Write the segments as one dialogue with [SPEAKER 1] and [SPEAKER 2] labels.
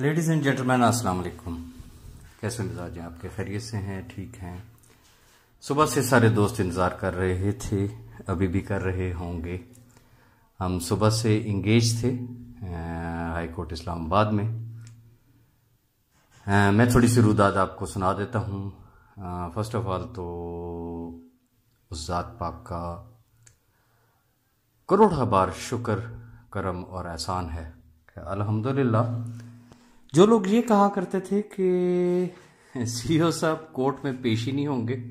[SPEAKER 1] ladies and gentleman अस्सलाम वालेकुम कैसे मिजाज हैं आपके खैरियत से हैं ठीक हैं सुबह से सारे दोस्त इंतज़ार कर रहे थे अभी भी कर रहे होंगे हम सुबह से इंगेज थे हाई कोर्ट इस्लामाबाद में आ, मैं थोड़ी सी रुदाद आपको सुना देता हूँ फर्स्ट ऑफ ऑल तो उस ज़ात पाक का करोड़ा बार शुक्र करम और एहसान है अल्हम्दुलिल्लाह जो लोग ये कहा करते थे कि ओ साहब कोर्ट में पेश ही नहीं होंगे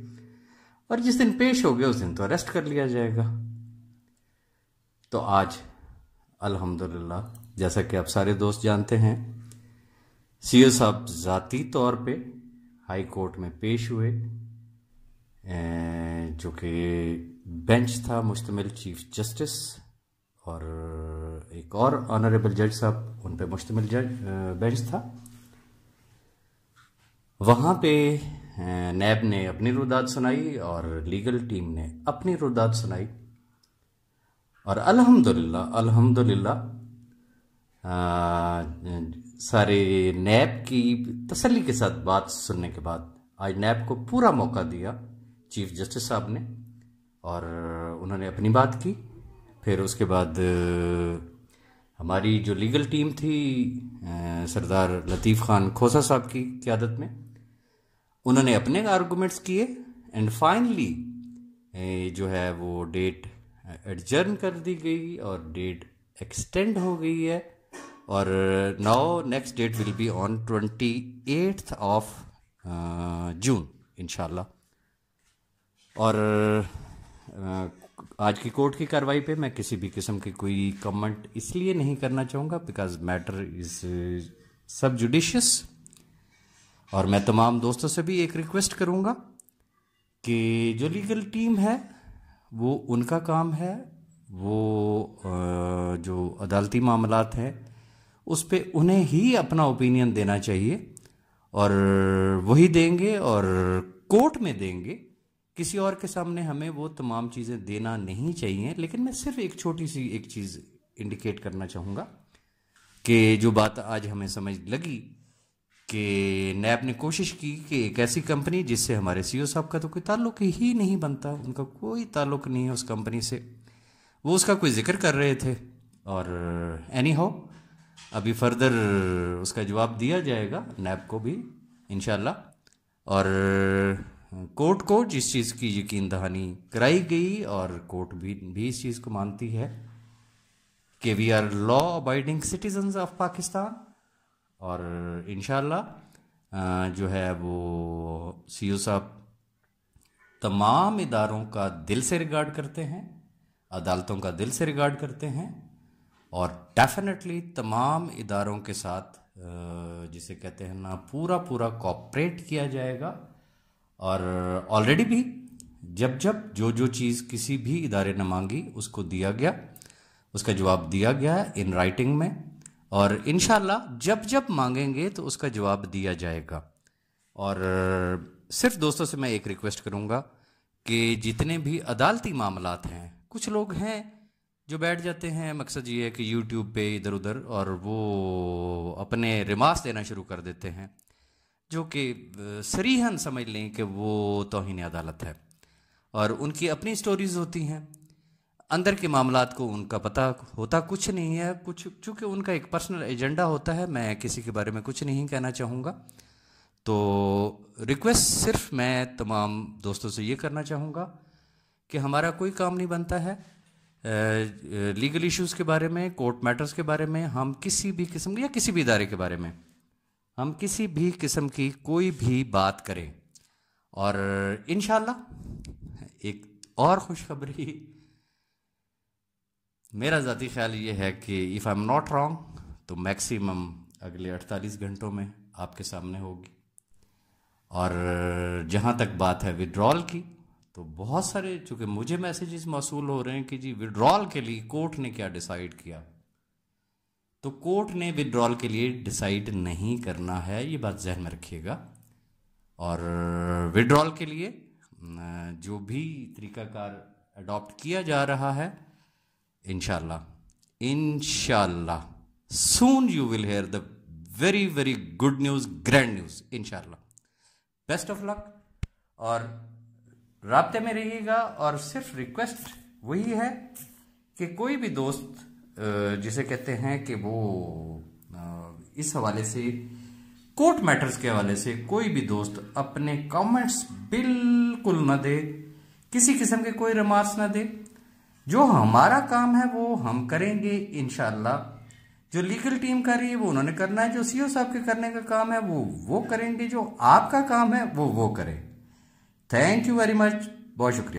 [SPEAKER 1] और जिस दिन पेश हो गए उस दिन तो अरेस्ट कर लिया जाएगा तो आज अल्हम्दुलिल्लाह जैसा कि आप सारे दोस्त जानते हैं ओ साहब ज़ाती तौर पे हाई कोर्ट में पेश हुए जो कि बेंच था मुश्तमिल चीफ जस्टिस और एक और ऑनरेबल जज साहब उन पर मुश्तमिल जज बेंच था वहाँ पे नैब ने अपनी रुदात सुनाई और लीगल टीम ने अपनी रुदात सुनाई और अल्हम्दुलिल्लाह अल्हम्दुलिल्लाह सारे नैब की तसल्ली के साथ बात सुनने के बाद आज नैब को पूरा मौका दिया चीफ जस्टिस साहब ने और उन्होंने अपनी बात की फिर उसके बाद हमारी जो लीगल टीम थी सरदार लतीफ़ ख़ान खोसा साहब की क्यादत में उन्होंने अपने आर्गूमेंट्स किए एंड फाइनली जो है वो डेट एडजर्न कर दी गई और डेट एक्सटेंड हो गई है और now next date will be on twenty eighth of June in और आज की कोर्ट की कार्रवाई पे मैं किसी भी किस्म की कोई कमेंट इसलिए नहीं करना चाहूँगा because matter is sub judice और मैं तमाम दोस्तों से भी एक रिक्वेस्ट करूँगा कि जो लीगल टीम है वो उनका काम है वो uh, जो अदालती मामला हैं उस पर उन्हें ही अपना ओपिनियन देना चाहिए और वही देंगे और कोर्ट में देंगे किसी और के सामने हमें वो तमाम चीज़ें देना नहीं चाहिए लेकिन मैं सिर्फ एक छोटी सी एक चीज़ इंडिकेट करना चाहूँगा कि जो बात आज हमें समझ लगी कि नैब ने कोशिश की कि एक ऐसी कंपनी जिससे हमारे सीईओ e साहब का तो कोई ताल्लुक ही नहीं बनता उनका कोई ताल्लुक नहीं है उस कंपनी से वो उसका कोई जिक्र कर रहे थे और एनी हो अभी फर्दर उसका जवाब दिया जाएगा नैब को भी इन और कोर्ट को जिस चीज़ की यकीन दहानी कराई गई और कोर्ट भी भी इस चीज़ को मानती है कि we are law abiding citizen of Pakistan और इन जो है वो सी साहब तमाम इदारों का दिल से रिगार्ड करते हैं अदालतों का दिल से रिगार्ड करते हैं और डेफिनेटली तमाम इदारों के साथ जिसे कहते हैं ना पूरा पूरा कॉपरेट किया जाएगा और ऑलरेडी भी जब जब जो जो चीज़ किसी भी इदारे ने मांगी उसको दिया गया उसका जवाब दिया गया इन राइटिंग में और इन जब जब मांगेंगे तो उसका जवाब दिया जाएगा और सिर्फ दोस्तों से मैं एक रिक्वेस्ट करूँगा कि जितने भी अदालती मामलात हैं कुछ लोग हैं जो बैठ जाते हैं मकसद ये है कि यूट्यूब पे इधर उधर और वो अपने रिमार्क्स देना शुरू कर देते हैं जो कि सरीहन समझ लें कि वो तोहनी अदालत है और उनकी अपनी स्टोरीज़ होती हैं अंदर के मामला को उनका पता होता कुछ नहीं है कुछ चूँकि उनका एक पर्सनल एजेंडा होता है मैं किसी के बारे में कुछ नहीं कहना चाहूँगा तो रिक्वेस्ट सिर्फ मैं तमाम दोस्तों से ये करना चाहूँगा कि हमारा कोई काम नहीं बनता है लीगल इश्यूज़ के बारे में कोर्ट मैटर्स के बारे में हम किसी भी किस्म या किसी भी इदारे के बारे में हम किसी भी किस्म की कोई भी बात करें और इन एक और खुशखबरी मेरा ज़ाती ख्याल ये है कि if I am not wrong तो मैक्सिमम अगले 48 घंटों में आपके सामने होगी और जहाँ तक बात है विड्रॉल की तो बहुत सारे चूँकि मुझे मैसेजेस मौसू हो रहे हैं कि जी विड्रॉल के लिए कोर्ट ने क्या डिसाइड किया तो कोर्ट ने विड्रॉल के लिए डिसाइड नहीं करना है ये बात जहन में रखिएगा और विड्रॉल के लिए जो भी तरीकाकार अडॉप्ट किया जा रहा है इनशाला इनशाला soon you will hear the very very good news grand news इनशाला बेस्ट ऑफ लक और रबते में रहिएगा और सिर्फ रिक्वेस्ट वही है कि कोई भी दोस्त जिसे कहते हैं कि वो इस हवाले से कोर्ट मैटर्स के हवाले से कोई भी दोस्त अपने कमेंट्स बिल्कुल ना दे किसी किस्म के कोई रिमार्क्स ना दे जो हमारा काम है वो हम करेंगे इन जो लीगल टीम कर रही है वो उन्होंने करना है जो सीओ e साहब के करने का काम है वो वो करेंगे जो आपका काम है वो वो करें थैंक यू वेरी मच बहुत शुक्रिया